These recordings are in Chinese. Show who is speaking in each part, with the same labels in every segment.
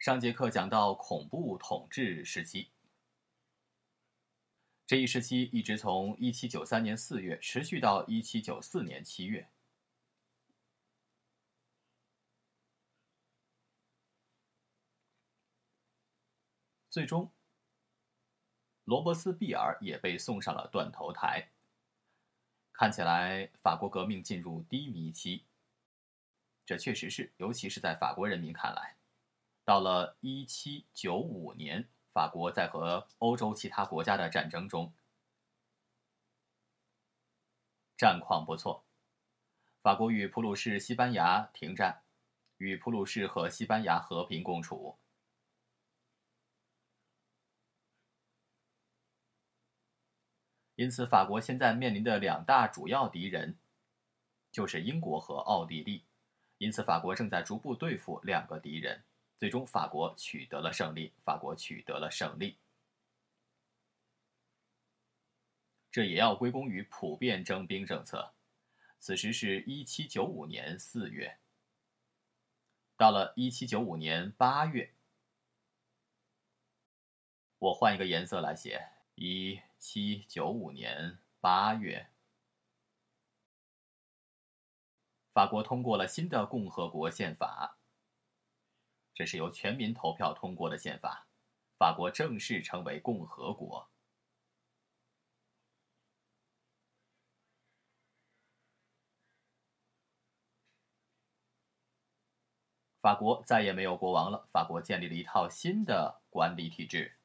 Speaker 1: 上节课讲到恐怖统治时期，这一时期一直从一七九三年四月持续到一七九四年七月，最终，罗伯斯庇尔也被送上了断头台。看起来，法国革命进入低迷期，这确实是，尤其是在法国人民看来。到了一七九五年，法国在和欧洲其他国家的战争中战况不错，法国与普鲁士、西班牙停战，与普鲁士和西班牙和平共处。因此，法国现在面临的两大主要敌人就是英国和奥地利，因此法国正在逐步对付两个敌人。最终，法国取得了胜利。法国取得了胜利，这也要归功于普遍征兵政策。此时是1795年4月，到了1795年8月，我换一个颜色来写。1795年8月，法国通过了新的共和国宪法。这是由全民投票通过的宪法，法国正式成为共和国。法国再也没有国王了，法国建立了一套新的管理体制，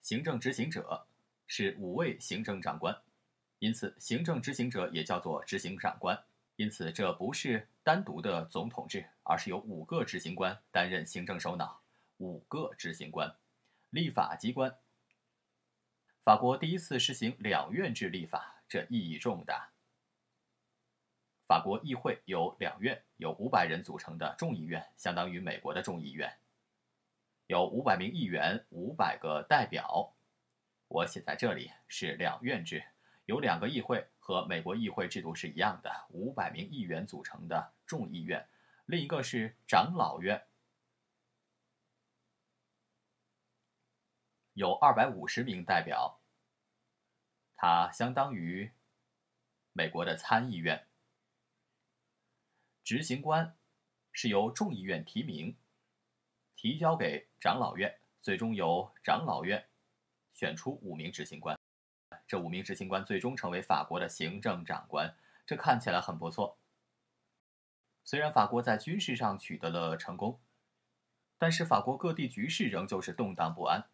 Speaker 1: 行政执行者是五位行政长官，因此行政执行者也叫做执行长官。因此，这不是单独的总统制，而是由五个执行官担任行政首脑。五个执行官，立法机关。法国第一次实行两院制立法，这意义重大。法国议会有两院，有五百人组成的众议院，相当于美国的众议院，有五百名议员，五百个代表。我写在这里是两院制。有两个议会，和美国议会制度是一样的，五百名议员组成的众议院，另一个是长老院，有二百五十名代表。它相当于美国的参议院。执行官是由众议院提名，提交给长老院，最终由长老院选出五名执行官。这五名执行官最终成为法国的行政长官，这看起来很不错。虽然法国在军事上取得了成功，但是法国各地局势仍旧是动荡不安，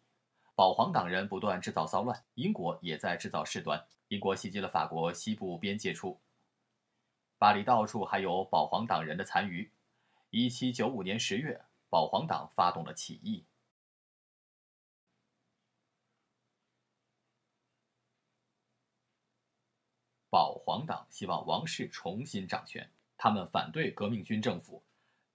Speaker 1: 保皇党人不断制造骚乱，英国也在制造事端。英国袭击了法国西部边界处，巴黎到处还有保皇党人的残余。1795年10月，保皇党发动了起义。保皇党希望王室重新掌权，他们反对革命军政府，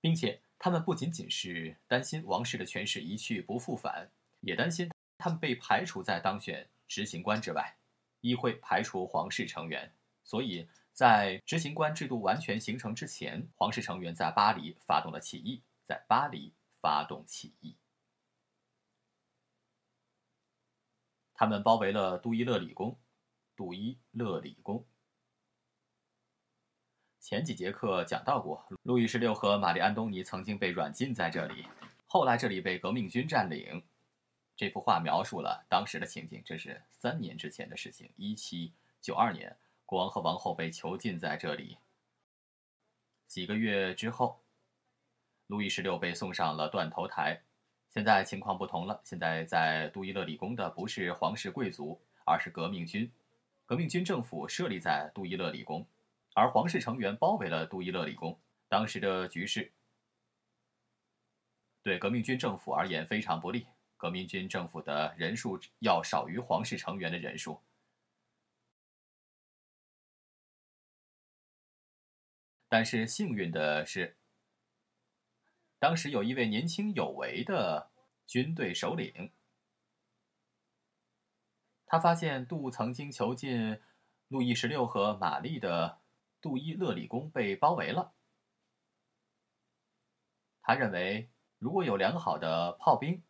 Speaker 1: 并且他们不仅仅是担心王室的权势一去不复返，也担心他们被排除在当选执行官之外。议会排除皇室成员，所以在执行官制度完全形成之前，皇室成员在巴黎发动了起义，在巴黎发动起义，他们包围了杜伊勒理工。杜伊勒里宫，前几节课讲到过，路易十六和玛丽·安东尼曾经被软禁在这里。后来这里被革命军占领，这幅画描述了当时的情景。这是三年之前的事情，一七九二年，国王和王后被囚禁在这里。几个月之后，路易十六被送上了断头台。现在情况不同了，现在在杜伊勒里宫的不是皇室贵族，而是革命军。革命军政府设立在杜伊勒理工，而皇室成员包围了杜伊勒理工。当时的局势对革命军政府而言非常不利，革命军政府的人数要少于皇室成员的人数。但是幸运的是，当时有一位年轻有为的军队首领。他发现杜曾经囚禁路易十六和玛丽的杜伊勒里宫被包围了。他认为，如果有良好的炮兵，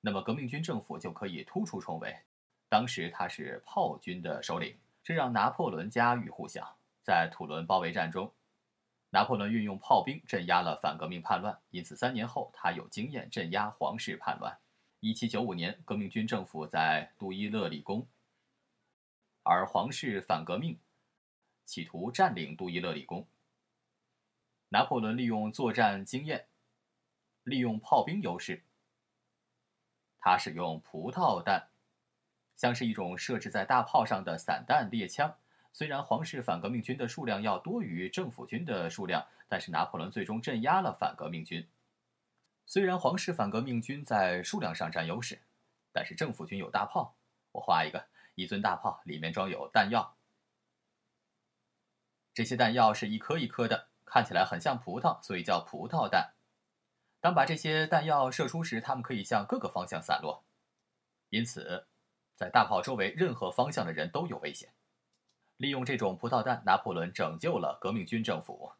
Speaker 1: 那么革命军政府就可以突出重围。当时他是炮军的首领，这让拿破仑家喻户晓。在土伦包围战中，拿破仑运用炮兵镇压了反革命叛乱，因此三年后他有经验镇压皇室叛乱。1795年，革命军政府在杜伊勒里宫，而皇室反革命企图占领杜伊勒里宫。拿破仑利用作战经验，利用炮兵优势，他使用葡萄弹，像是一种设置在大炮上的散弹猎枪。虽然皇室反革命军的数量要多于政府军的数量，但是拿破仑最终镇压了反革命军。虽然皇室反革命军在数量上占优势，但是政府军有大炮。我画一个一尊大炮，里面装有弹药。这些弹药是一颗一颗的，看起来很像葡萄，所以叫葡萄弹。当把这些弹药射出时，它们可以向各个方向散落，因此，在大炮周围任何方向的人都有危险。利用这种葡萄弹，拿破仑拯救了革命军政府，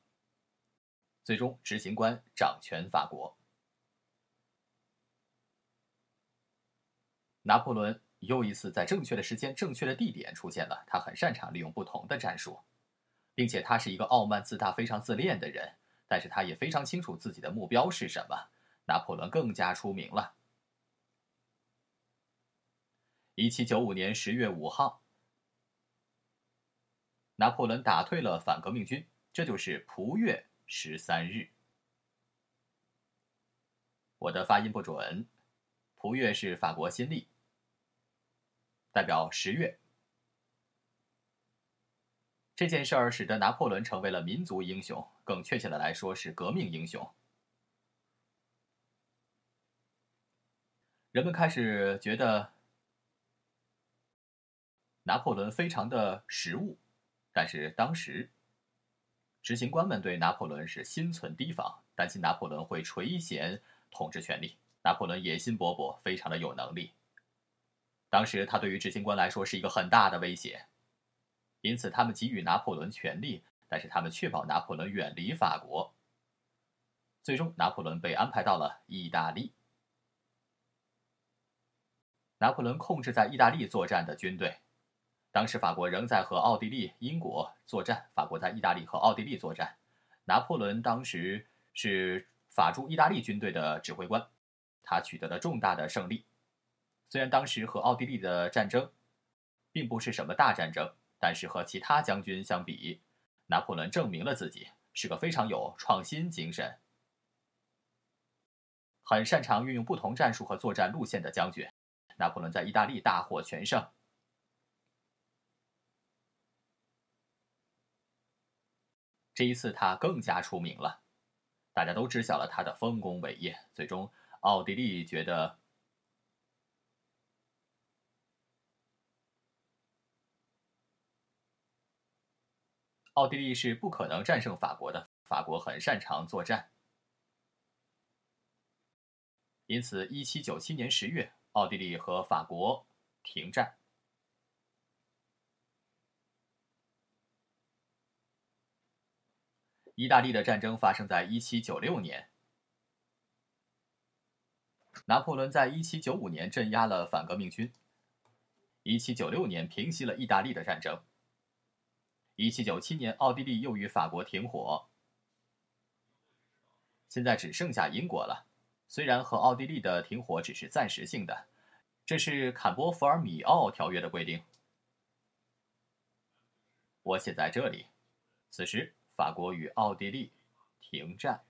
Speaker 1: 最终执行官掌权法国。拿破仑又一次在正确的时间、正确的地点出现了。他很擅长利用不同的战术，并且他是一个傲慢自大、非常自恋的人。但是他也非常清楚自己的目标是什么。拿破仑更加出名了。一七九五年十月五号，拿破仑打退了反革命军，这就是蒲月十三日。我的发音不准，蒲月是法国新历。代表十月这件事儿，使得拿破仑成为了民族英雄，更确切的来说是革命英雄。人们开始觉得拿破仑非常的实务，但是当时执行官们对拿破仑是心存提防，担心拿破仑会垂涎统治权力。拿破仑野心勃勃，非常的有能力。当时，他对于执行官来说是一个很大的威胁，因此他们给予拿破仑权力，但是他们确保拿破仑远离法国。最终，拿破仑被安排到了意大利。拿破仑控制在意大利作战的军队，当时法国仍在和奥地利、英国作战。法国在意大利和奥地利作战，拿破仑当时是法驻意大利军队的指挥官，他取得了重大的胜利。虽然当时和奥地利的战争，并不是什么大战争，但是和其他将军相比，拿破仑证明了自己是个非常有创新精神、很擅长运用不同战术和作战路线的将军。拿破仑在意大利大获全胜，这一次他更加出名了，大家都知晓了他的丰功伟业。最终，奥地利觉得。奥地利是不可能战胜法国的。法国很擅长作战，因此，1797年十月，奥地利和法国停战。意大利的战争发生在1796年。拿破仑在1795年镇压了反革命军，1796年平息了意大利的战争。一七九七年，奥地利又与法国停火。现在只剩下英国了。虽然和奥地利的停火只是暂时性的，这是《坎波福尔米奥条约》的规定。我写在这里。此时，法国与奥地利停战。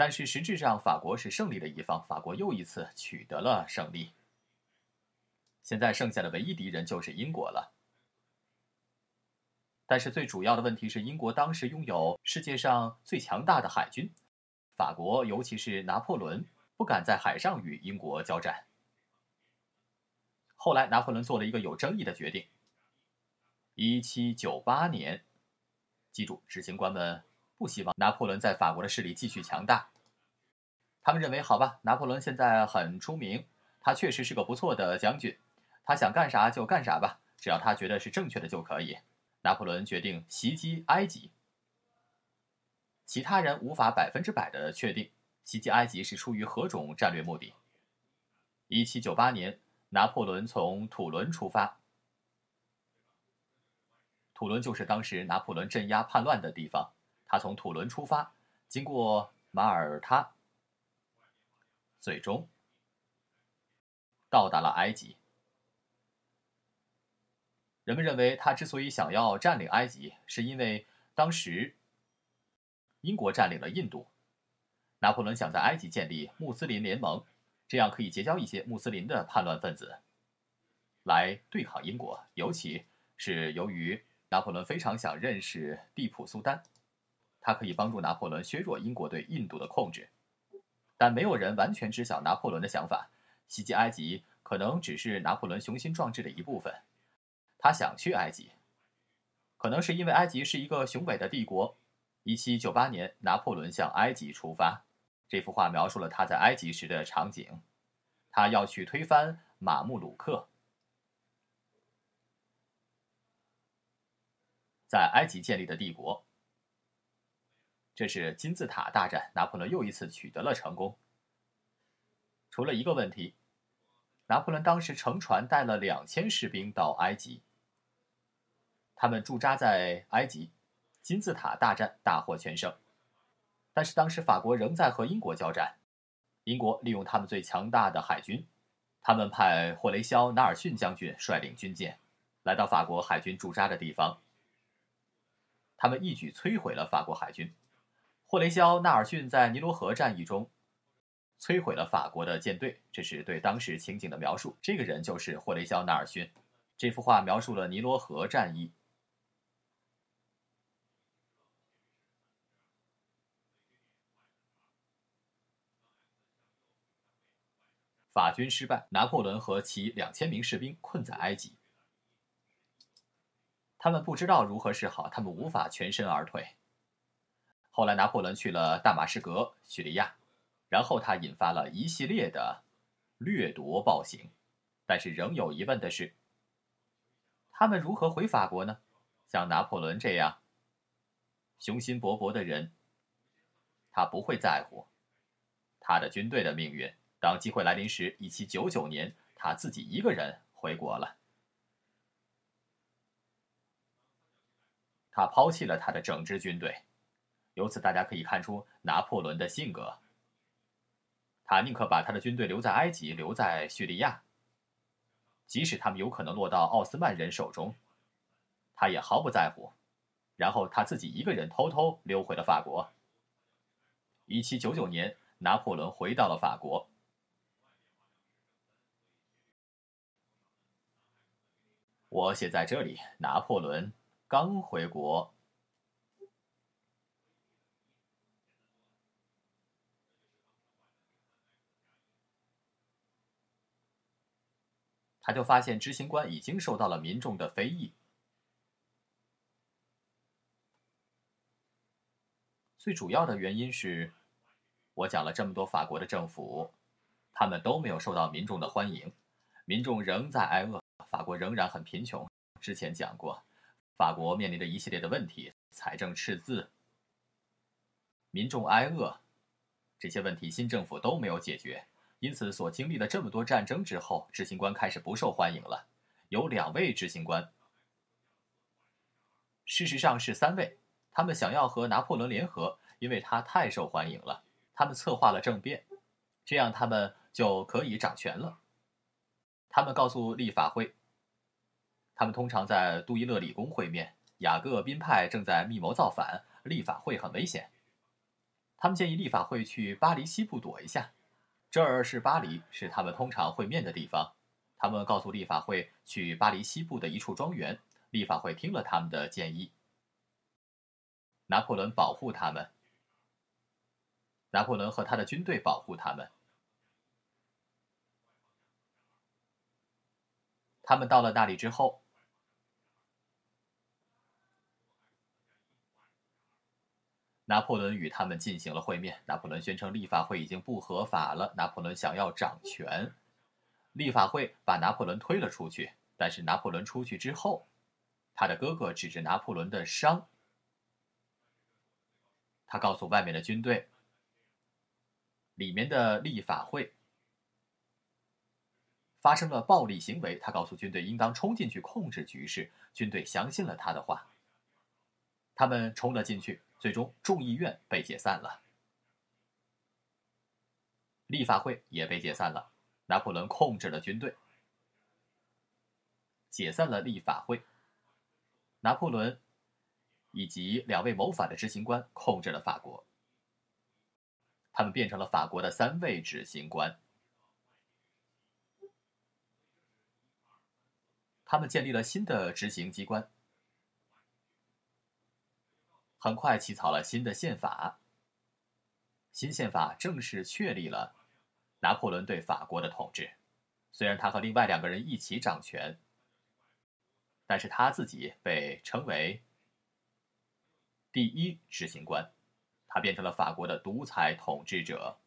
Speaker 1: 但是实质上，法国是胜利的一方，法国又一次取得了胜利。现在剩下的唯一敌人就是英国了。但是最主要的问题是，英国当时拥有世界上最强大的海军，法国尤其是拿破仑不敢在海上与英国交战。后来，拿破仑做了一个有争议的决定。一七九八年，记住，执行官们。不希望拿破仑在法国的势力继续强大。他们认为，好吧，拿破仑现在很出名，他确实是个不错的将军，他想干啥就干啥吧，只要他觉得是正确的就可以。拿破仑决定袭击埃及。其他人无法百分之百的确定袭击埃及是出于何种战略目的。一七九八年，拿破仑从土伦出发，土伦就是当时拿破仑镇压叛乱的地方。他从土伦出发，经过马耳他，最终到达了埃及。人们认为他之所以想要占领埃及，是因为当时英国占领了印度，拿破仑想在埃及建立穆斯林联盟，这样可以结交一些穆斯林的叛乱分子来对抗英国，尤其是由于拿破仑非常想认识蒂普苏丹。他可以帮助拿破仑削弱英国对印度的控制，但没有人完全知晓拿破仑的想法。袭击埃及可能只是拿破仑雄心壮志的一部分。他想去埃及，可能是因为埃及是一个雄伟的帝国。1798年，拿破仑向埃及出发。这幅画描述了他在埃及时的场景。他要去推翻马穆鲁克，在埃及建立的帝国。这是金字塔大战，拿破仑又一次取得了成功。除了一个问题，拿破仑当时乘船带了两千士兵到埃及，他们驻扎在埃及，金字塔大战大获全胜。但是当时法国仍在和英国交战，英国利用他们最强大的海军，他们派霍雷肖·纳尔逊将军率领军舰，来到法国海军驻扎的地方，他们一举摧毁了法国海军。霍雷肖·纳尔逊在尼罗河战役中摧毁了法国的舰队，这是对当时情景的描述。这个人就是霍雷肖·纳尔逊。这幅画描述了尼罗河战役，法军失败，拿破仑和其两千名士兵困在埃及，他们不知道如何是好，他们无法全身而退。后来，拿破仑去了大马士革，叙利亚，然后他引发了一系列的掠夺暴行，但是仍有疑问的是：他们如何回法国呢？像拿破仑这样雄心勃勃的人，他不会在乎他的军队的命运。当机会来临时，1799年，他自己一个人回国了，他抛弃了他的整支军队。由此，大家可以看出拿破仑的性格。他宁可把他的军队留在埃及，留在叙利亚，即使他们有可能落到奥斯曼人手中，他也毫不在乎。然后他自己一个人偷偷溜回了法国。一七九九年，拿破仑回到了法国。我写在这里，拿破仑刚回国。他就发现，执行官已经受到了民众的非议。最主要的原因是，我讲了这么多法国的政府，他们都没有受到民众的欢迎，民众仍在挨饿，法国仍然很贫穷。之前讲过，法国面临着一系列的问题：财政赤字、民众挨饿，这些问题新政府都没有解决。因此，所经历了这么多战争之后，执行官开始不受欢迎了。有两位执行官，事实上是三位，他们想要和拿破仑联合，因为他太受欢迎了。他们策划了政变，这样他们就可以掌权了。他们告诉立法会，他们通常在杜伊勒里宫会面。雅各宾派正在密谋造反，立法会很危险。他们建议立法会去巴黎西部躲一下。这儿是巴黎，是他们通常会面的地方。他们告诉立法会去巴黎西部的一处庄园。立法会听了他们的建议。拿破仑保护他们，拿破仑和他的军队保护他们。他们到了那里之后。拿破仑与他们进行了会面。拿破仑宣称立法会已经不合法了。拿破仑想要掌权，立法会把拿破仑推了出去。但是拿破仑出去之后，他的哥哥指着拿破仑的伤，他告诉外面的军队，里面的立法会发生了暴力行为。他告诉军队应当冲进去控制局势。军队相信了他的话，他们冲了进去。最终，众议院被解散了，立法会也被解散了。拿破仑控制了军队，解散了立法会。拿破仑以及两位谋反的执行官控制了法国，他们变成了法国的三位执行官，他们建立了新的执行机关。很快起草了新的宪法。新宪法正式确立了拿破仑对法国的统治。虽然他和另外两个人一起掌权，但是他自己被称为第一执行官。他变成了法国的独裁统治者。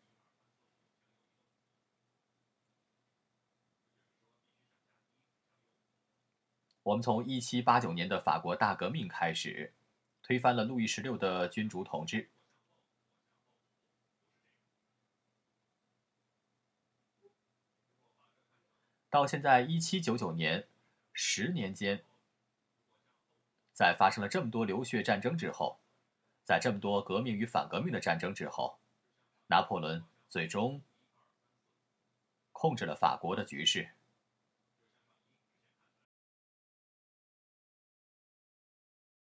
Speaker 1: 我们从一七八九年的法国大革命开始。推翻了路易十六的君主统治，到现在一七九九年十年间，在发生了这么多流血战争之后，在这么多革命与反革命的战争之后，拿破仑最终控制了法国的局势。